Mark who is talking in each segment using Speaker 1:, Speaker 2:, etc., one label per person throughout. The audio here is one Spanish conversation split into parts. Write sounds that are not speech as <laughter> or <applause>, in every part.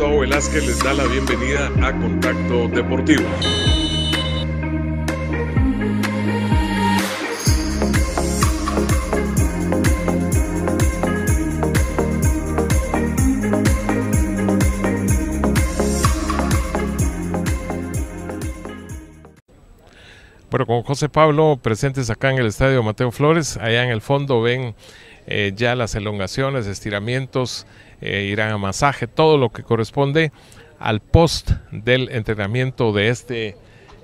Speaker 1: Gustavo Velázquez les da la bienvenida a Contacto Deportivo. Bueno, con José Pablo presentes acá en el Estadio Mateo Flores, allá en el fondo ven eh, ya las elongaciones, estiramientos eh, irán a masaje, todo lo que corresponde al post del entrenamiento de este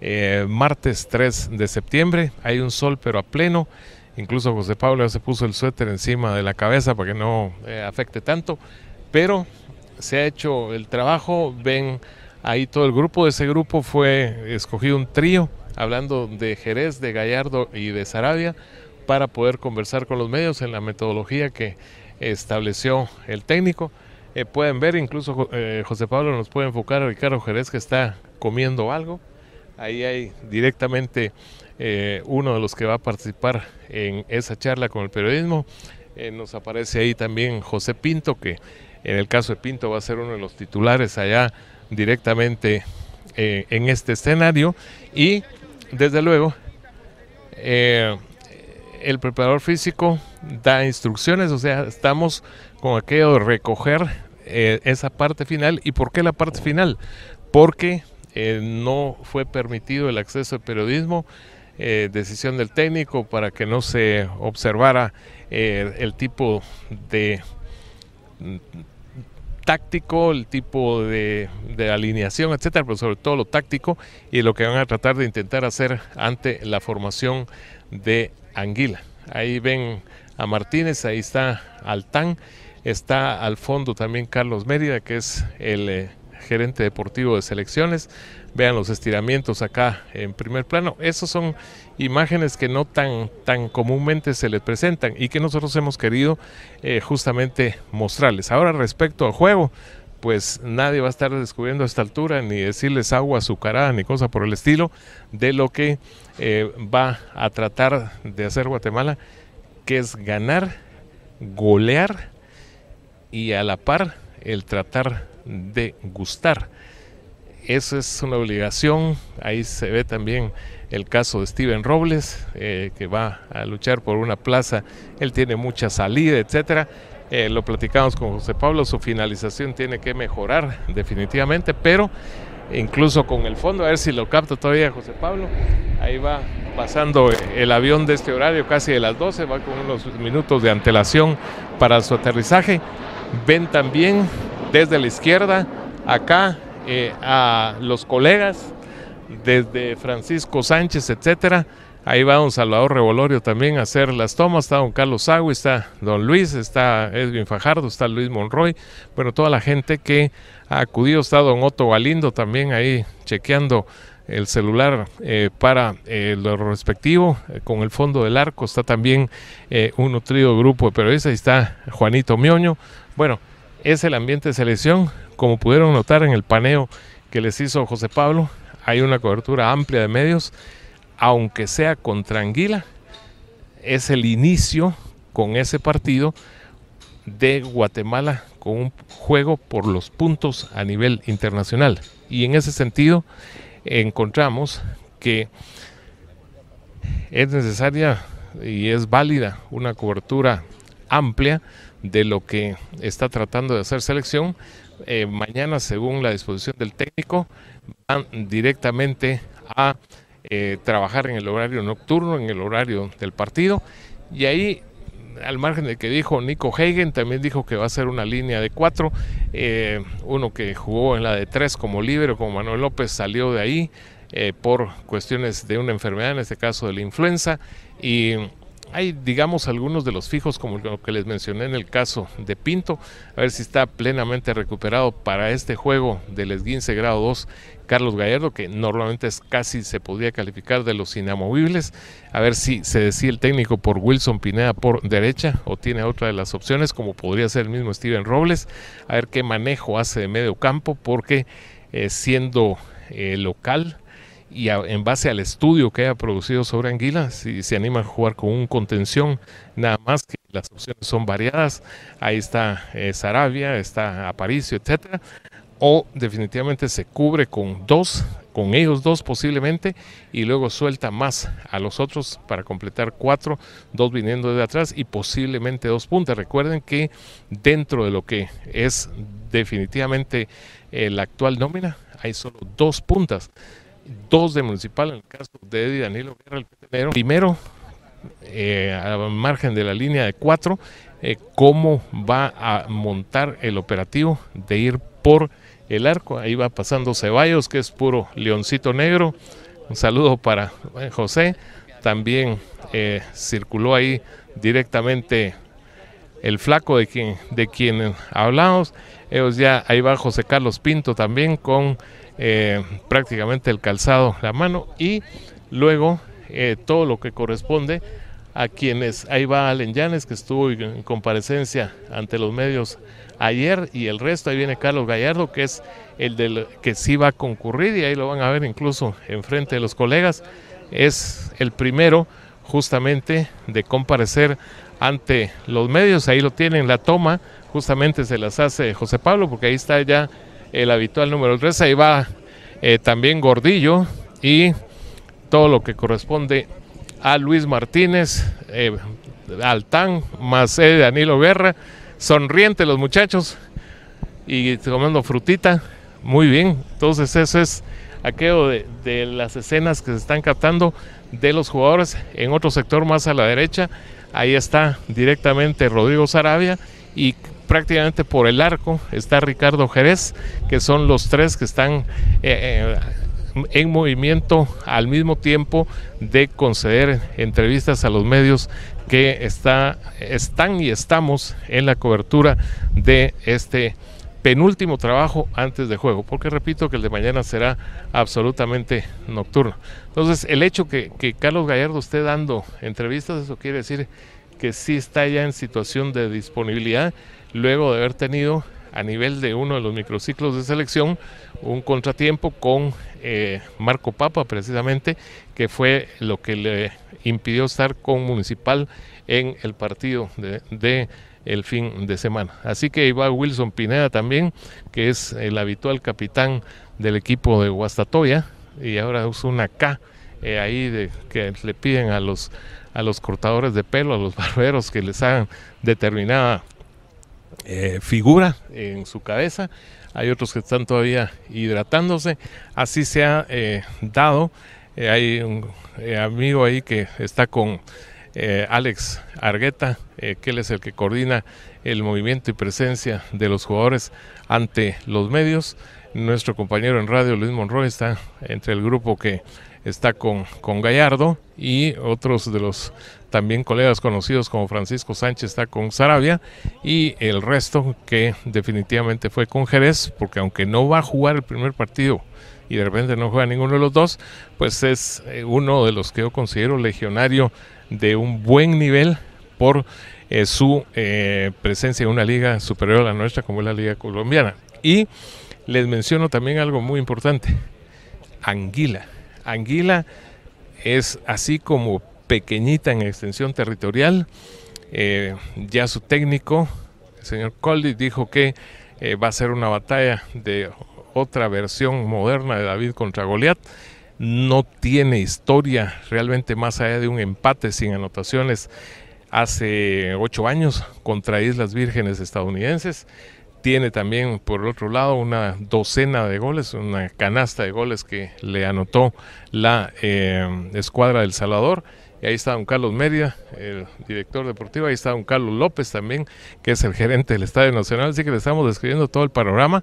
Speaker 1: eh, martes 3 de septiembre. Hay un sol pero a pleno. Incluso José Pablo ya se puso el suéter encima de la cabeza para que no eh, afecte tanto. Pero se ha hecho el trabajo. Ven ahí todo el grupo. De ese grupo fue escogido un trío, hablando de Jerez, de Gallardo y de Sarabia, para poder conversar con los medios en la metodología que estableció el técnico. Eh, pueden ver, incluso eh, José Pablo nos puede enfocar a Ricardo Jerez que está comiendo algo. Ahí hay directamente eh, uno de los que va a participar en esa charla con el periodismo. nos aparece ahí también José Pinto, que en el caso de Pinto va a ser uno de los titulares allá directamente en este escenario. Y desde luego, el preparador físico da instrucciones, o sea, estamos con aquello de recoger eh, esa parte final. ¿Y por qué la parte final? Porque eh, no fue permitido el acceso al periodismo, eh, decisión del técnico para que no se observara el tipo de mm, táctico, el tipo de, de, alineación, etcétera, pero sobre todo lo táctico y lo que van a tratar de intentar hacer ante la formación de Anguila. Ahí ven a Martínez, ahí está Altán, está al fondo también Carlos Mérida, que es el eh, gerente deportivo de selecciones. Vean los estiramientos acá en primer plano. Esas son imágenes que no tan, tan comúnmente se les presentan y que nosotros hemos querido eh, justamente mostrarles. Ahora respecto al juego, pues nadie va a estar descubriendo a esta altura ni decirles agua azucarada ni cosa por el estilo de lo que eh, va a tratar de hacer Guatemala que es ganar, golear y a la par el tratar de gustar. Eso es una obligación. Ahí se ve también el caso de Steven Robles, eh, que va a luchar por una plaza. Él tiene mucha salida, etcétera. Eh, lo platicamos con José Pablo, su finalización tiene que mejorar definitivamente, pero incluso con el fondo, a ver si lo capta todavía José Pablo. Ahí va pasando el avión de este horario, casi de las 12, va con unos minutos de antelación para su aterrizaje. Ven también desde la izquierda acá eh, a los colegas, desde Francisco Sánchez, etcétera. Ahí va don Salvador Revolorio también a hacer las tomas. Está don Carlos Sagui, está don Luis, está Edwin Fajardo, está Luis Monroy. Bueno, toda la gente que ha acudido. Está don Otto Galindo también ahí chequeando el celular eh, para eh, lo respectivo. Eh, con el fondo del arco está también un nutrido grupo de periodistas. Ahí está Juanito Mioño. Bueno, es el ambiente de selección. Como pudieron notar en el paneo que les hizo José Pablo, hay una cobertura amplia de medios, aunque sea con tranquila. Es el inicio con ese partido de Guatemala con un juego por los puntos a nivel internacional. Y en ese sentido, encontramos que es necesaria y es válida una cobertura amplia de lo que está tratando de hacer selección. Eh, mañana, según la disposición del técnico, van directamente a eh, trabajar en el horario nocturno, en el horario del partido, y ahí al margen de que dijo Nico Hagen, también dijo que va a ser una línea de cuatro. Eh, uno que jugó en la de tres como libre, como Manuel López, salió de ahí eh, por cuestiones de una enfermedad, en este caso de la influenza. Y hay, digamos, algunos de los fijos, como lo que les mencioné en el caso de Pinto, a ver si está plenamente recuperado para este juego del esguince grado 2, Carlos Gallardo, que normalmente casi se podría calificar de los inamovibles, a ver si se decide el técnico por Wilson Pineda por derecha o tiene otra de las opciones, como podría ser el mismo Steven Robles, a ver qué manejo hace de medio campo, porque eh, siendo eh, local, y en base al estudio que haya producido sobre Anguila, si se anima a jugar con un contención, nada más que las opciones son variadas. Ahí está Saravia eh, Sarabia, está Aparicio, etcétera. O definitivamente se cubre con dos, con ellos dos posiblemente, y luego suelta más a los otros para completar cuatro, dos viniendo de atrás y posiblemente dos puntas. Recuerden que dentro de lo que es definitivamente la actual nómina, hay solo dos puntas dos de Municipal, en el caso de Eddie Danilo Guerra, el Primero, eh, al a margen de la línea de cuatro, eh, cómo va a montar el operativo de ir por el arco. Ahí va pasando Ceballos, que es puro leoncito negro. Un saludo para eh, José. También circuló ahí directamente el flaco de quien, de hablamos. Ellos ya, ahí va José Carlos Pinto también con eh, prácticamente el calzado, la mano y luego eh, todo lo que corresponde a quienes ahí va Allen Llanes que estuvo en comparecencia ante los medios ayer y el resto ahí viene Carlos Gallardo que es el del que sí va a concurrir y ahí lo van a ver incluso enfrente de los colegas es el primero justamente de comparecer ante los medios ahí lo tienen la toma justamente se las hace José Pablo porque ahí está ya el habitual número 3. Ahí va eh, también Gordillo y todo lo que corresponde a Luis Martínez, eh, Altán, Macé, e, Danilo Guerra. Sonriente los muchachos y tomando frutita. Muy bien. Entonces eso es aquello de, de, las escenas que se están captando de los jugadores en otro sector más a la derecha. Ahí está directamente Rodrigo Sarabia y prácticamente por el arco está Ricardo Jerez, que son los tres que están eh, eh, en movimiento al mismo tiempo de conceder entrevistas a los medios que está, están y estamos en la cobertura de este penúltimo trabajo antes de juego, porque repito que el de mañana será absolutamente nocturno. Entonces, el hecho que, que Carlos Gallardo esté dando entrevistas, eso quiere decir que sí está ya en situación de disponibilidad luego de haber tenido a nivel de uno de los microciclos de selección un contratiempo con eh, Marco Papa precisamente, que fue lo que le impidió estar con Municipal en el partido de, el fin de semana. Así que iba Wilson Pineda también, que es el habitual capitán del equipo de Guastatoya, y ahora usa una K eh, ahí de, que le piden a los a los cortadores de pelo, a los <laughs> barberos que les hagan determinada eh, figura en su cabeza. Hay otros que están todavía hidratándose. Así se ha eh, dado. Eh, hay un amigo ahí que está con Alex Argueta, que él es el que coordina el movimiento y presencia de los jugadores ante los medios. Nuestro compañero en radio, Luis Monroy, está entre el grupo que está con, con Gallardo y otros de los también colegas conocidos como Francisco Sánchez está con Sarabia y el resto que definitivamente fue con Jerez, porque aunque no va a jugar el primer partido y de repente no juega ninguno de los dos, pues es eh, uno de los que yo considero legionario de un buen nivel por eh, su eh, presencia en una liga superior a la nuestra como es la liga colombiana. Y les menciono también algo muy importante, Anguila Anguila es así como pequeñita en extensión territorial. Eh, ya su técnico, el señor Coldy, dijo que eh, va a ser una batalla de otra versión moderna de David contra Goliat. No tiene historia realmente más allá de un empate sin anotaciones hace ocho años contra Islas Vírgenes estadounidenses tiene también por otro lado una docena de goles, una canasta de goles que le anotó la eh, escuadra del Salvador. Y ahí está don Carlos Media, el director deportivo, ahí está don Carlos López también, que es el gerente del Estadio Nacional, así que le estamos describiendo todo el panorama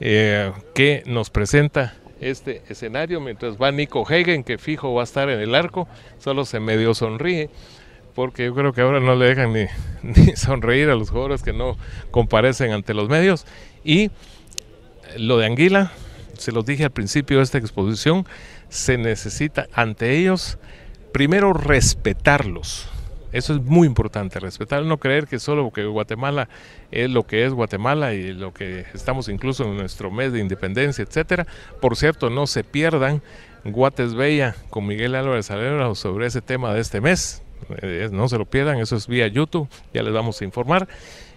Speaker 1: eh, que nos presenta este escenario, mientras va Nico Hagen, que fijo va a estar en el arco, solo se medio sonríe porque yo creo que ahora no le dejan <laughs> ni, sonreír a los jugadores que no comparecen ante los medios. Y lo de Anguila, se los dije al principio de esta exposición, se necesita ante ellos primero respetarlos. Eso es muy importante, respetar, no creer que solo que Guatemala es lo que es Guatemala y lo que estamos incluso en nuestro mes de independencia, etcétera. Por cierto, no se pierdan Guates Bella con Miguel Álvarez Alero sobre ese tema de este mes. Eh, no se lo pierdan, eso es vía YouTube, ya les vamos a informar.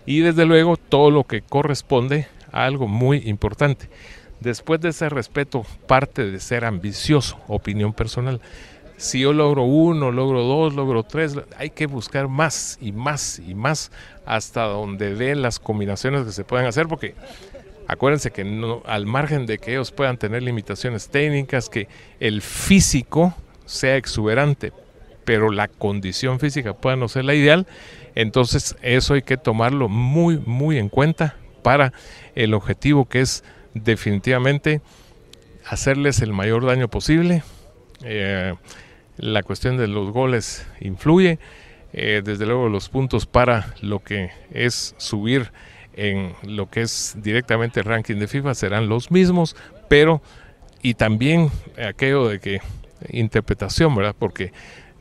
Speaker 1: Y desde luego todo lo que corresponde a algo muy importante. Después de ese respeto parte de ser ambicioso, opinión personal. Si yo logro uno, logro dos, logro tres, hay que buscar más y más y más hasta donde den las combinaciones que se pueden hacer, porque acuérdense que al margen de que ellos puedan tener limitaciones técnicas, que el físico sea exuberante, pero la condición física pueda no ser la ideal, entonces eso hay que tomarlo muy, muy en cuenta para el objetivo que es definitivamente hacerles el mayor daño posible. Eh, la cuestión de los goles influye, eh, desde luego los puntos para lo que es subir en lo que es directamente el ranking de FIFA serán los mismos, pero y también aquello de que interpretación, ¿verdad? Porque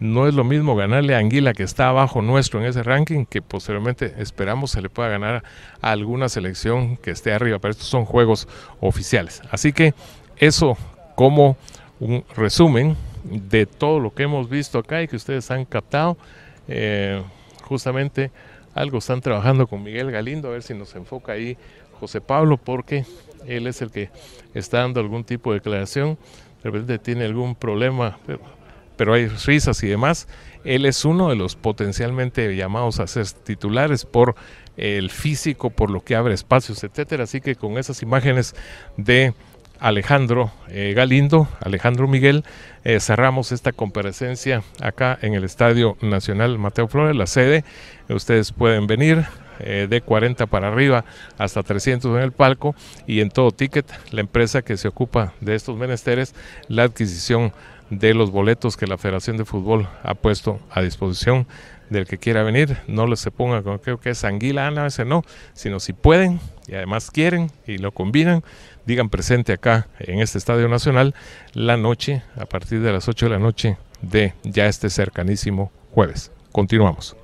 Speaker 1: no es lo mismo ganarle a Anguila que está abajo nuestro en ese ranking que posteriormente esperamos se le pueda ganar a alguna selección que esté arriba, pero estos son juegos oficiales. Así que eso como un resumen de todo lo que hemos visto acá y que ustedes han captado. Eh, justamente algo están trabajando con Miguel Galindo, a ver si nos enfoca ahí José Pablo, porque él es el que está dando algún tipo de declaración. De repente tiene algún problema, pero hay risas y demás. Él es uno de los potencialmente llamados a ser titulares por el físico, por lo que abre espacios, etcétera. Así que con esas imágenes de Alejandro eh, Galindo, Alejandro Miguel, eh, cerramos esta comparecencia acá en el Estadio Nacional Mateo Flores, la sede. Ustedes pueden venir eh, de 40 para arriba hasta 300 en el palco y en todo ticket, la empresa que se ocupa de estos menesteres, la adquisición de los boletos que la Federación de Fútbol ha puesto a disposición del que quiera venir. No les se ponga con que, es anguila, a ah, no, sino si pueden y además quieren y lo combinan, digan presente acá en este Estadio Nacional la noche, a partir de las 8 de la noche de ya este cercanísimo jueves. Continuamos.